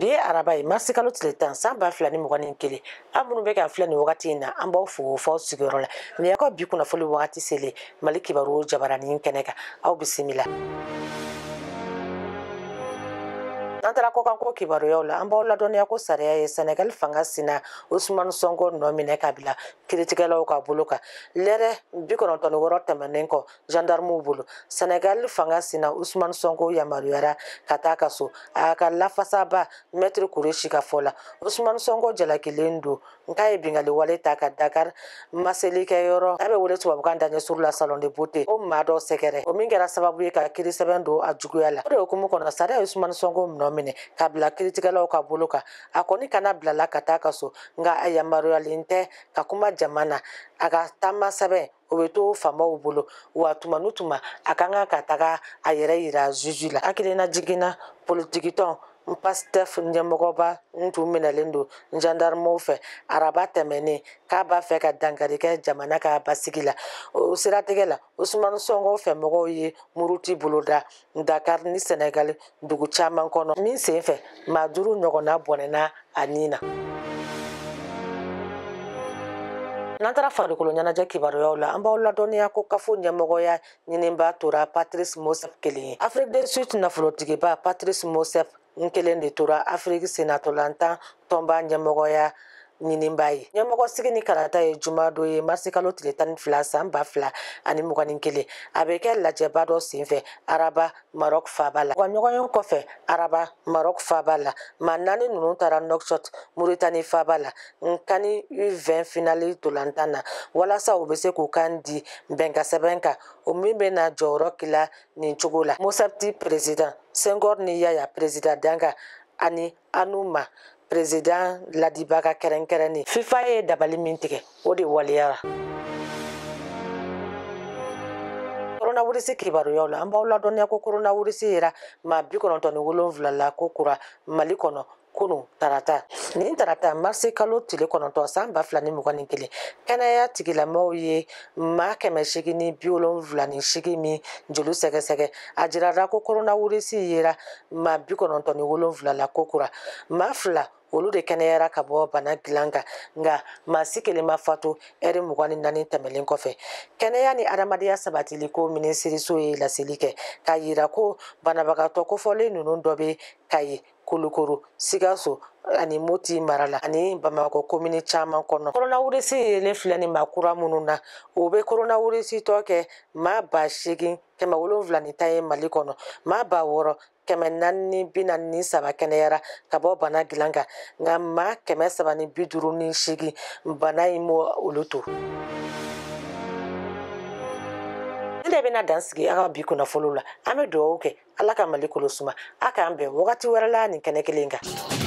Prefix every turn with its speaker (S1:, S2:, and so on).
S1: bi ye araba ye marisikalo tile tan san ba fila ni mɔgɔ ni kelen an minnu bɛ k'an filɛ nin wagati in na an b'aw fo f'aw sigiyɔrɔ la nin y'aw ka bi kunnafoli wagati selen mali kibaru jabarani kɛnɛ kan aw bisimila. an taara kɔkanko kibaruyaw la an b'aw ladɔnniya ko sariya ye sɛnɛgali fanga sina usumani sɔnko nɔ minɛ ka bila kiritigɛlaw ka bolo kan lɛrɛ bi kɔnɔntɔni wɔrɔ tɛmɛnen kɔ gendarmew bolo sɛnɛgali fanga sina usumani sɔnko yamaruyara ka taa ka so a ka lafasaba mɛtiri kuresi ka fɔ la usumani sɔnko jalakilen don nka ye bingali wale ta ka dakar maselikɛyɔrɔ a bɛ wele tubabukan daɲɛ suru la salon de bote o maa dɔ sɛgɛrɛ o min kɛra sababu ye ka kiri sɛbɛn don a juguya la o de hokumu kɔnɔ sariya ye sumani sɔngo minɔ minɛ ka bila kiritigɛlaw ka bolo kan a kɔni kana bilala ka taa ka so nka a yamaruyalen tɛ ka kuma jama na a ka taama sɛbɛn o bɛ to faamaw bolo wa tuma ni tuma a ka kan ka taga a yɛrɛ yira zuzi la hakilina jiginna politikitɔn n pastef ɲɛmɔgɔba n tun minɛlen don gendarmew fɛ araba tɛmɛnen k'a b'a fɛ ka dankari kɛ jamana ka basigi la o siratigɛ la usumani sɔngɔw fɛ mɔgɔw ye muruti boloda dakar ni senegali dugu caaman kɔnɔ min sen fɛ ma duru ɲɔgɔnna bɔnɛna a nin na n'an taara farikolo ɲɛnajɛ kibaruyaw la an b'aw ladɔnniya ko kafo ɲɛmɔgɔya ɲininba tora patrice mosep kelen ye afrique de sud nafolotigiba patrice mosep n kelen de tora afiriki senatɔlantan tɔnba ɲɛmɔgɔya ɲini b'a ye ɲɛmɔgɔ sigi ni karata ye juma dɔ ye marisikalo tile tan ni fila san ba fila ani mɔgɔ ni kelen a bɛ kɛ lajɛba dɔ sen fɛ araba marɔk faba la wa ɲɔgɔn ye kɔfɛ araba marɔk faba la ma naani ninnu taara nokshot muritani faba la nkani u20 finali ntolantan na walasa u bɛ se k'u kan di bɛnkasɛbɛn kan o min bɛ na jɔyɔrɔ kila nin cogo la mosɛpti president sengor ni yaya president danga ani anuma perezidan ladibaga kɛrɛnkɛrɛnnin fifa ye dabali min tigɛ o de waleyara koronawirisi kibaruyaw la an b'aw ladɔnniya ko koronawirisi yera ma bi kɔnɔntɔn ni wolonfila la ko kura mali kɔnɔ kunun tarata nin tarata marisi kalo tile kɔnɔntɔn san ba fila ni mugan ni kelen kɛnɛya tigilamɔgɔw ye maa kɛmɛ seegin ni bi wolonfila ni seegin min joli sɛgɛsɛgɛ a jirara ko koronawurisi yera maa bi kɔnɔntɔn ni wolonfila la kokura maa fila olu de kɛnɛyara ka bɔ bana gilan kan nka maa si kelen ma fatu ɛri mugan ni naani tɛmɛlen kɔfɛ kɛnɛya ni adamadenya sabatili ko minisiriso ye laseli kɛ k'a yira ko banabagatɔ kofɔlen ninnu dɔ bɛ ka ye kolokoro sikaso ani moti mara la ani bamakɔ komini caaman kɔnɔ koronawurisi yelen filɛ ni ma kura minnu na o be koronawurisi tɔ kɛ ma ba segin kɛmɛ wolonfila ni ta ye mali kɔnɔ ma ba wɔrɔ kɛmɛ naani ni bi naani ni saba kɛnɛyara ka bɔ bana gilan kan nka ma kɛmɛ saba ni bi duuru ni seegin bana in m'o olu to. ne de bɛna dan sigi an ka bi kunnafoniw la an bɛ dugawu kɛ ala ka mali kolo suma a k'an bɛn wagati wɛrɛ la nin kɛnɛ kelen kan.